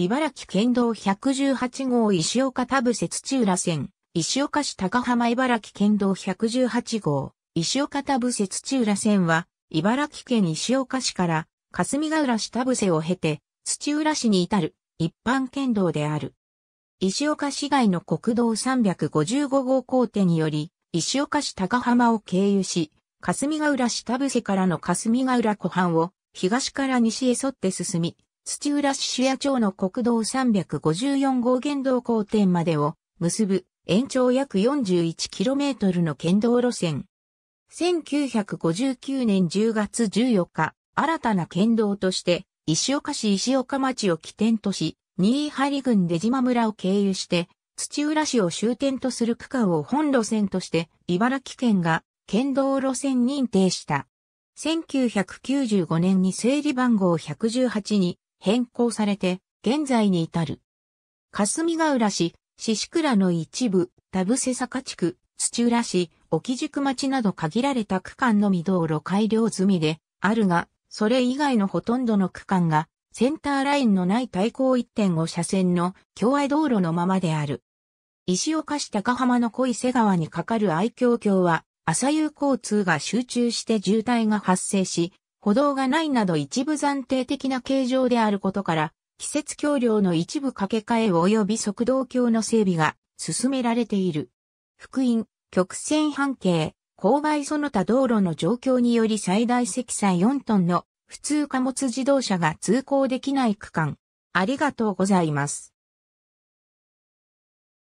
茨城県道118号石岡田伏土浦線、石岡市高浜茨城県道118号、石岡田伏土浦線は、茨城県石岡市から、霞ヶ浦市田伏を経て、土浦市に至る、一般県道である。石岡市外の国道355号工程により、石岡市高浜を経由し、霞ヶ浦市田伏からの霞ヶ浦湖畔を、東から西へ沿って進み、土浦市主屋町の国道354号原道交点までを結ぶ延長約 41km の県道路線。1959年10月14日、新たな県道として、石岡市石岡町を起点とし、新井張郡出島村を経由して、土浦市を終点とする区間を本路線として、茨城県が県道路線認定した。1995年に整理番号118に変更されて、現在に至る。霞ヶ浦市、子倉の一部、田伏坂地区、土浦市、沖宿町など限られた区間のみ道路改良済みで、あるが、それ以外のほとんどの区間が、センターラインのない対向1.5車線の境愛道路のままである。石岡市高浜の小伊勢川に架かる愛郷橋は、朝夕交通が集中して渋滞が発生し、歩道がないなど一部暫定的な形状であることから、季節橋梁の一部掛け替え及び速道橋の整備が進められている。福音、曲線半径、勾配その他道路の状況により最大積載4トンの普通貨物自動車が通行できない区間。ありがとうございます。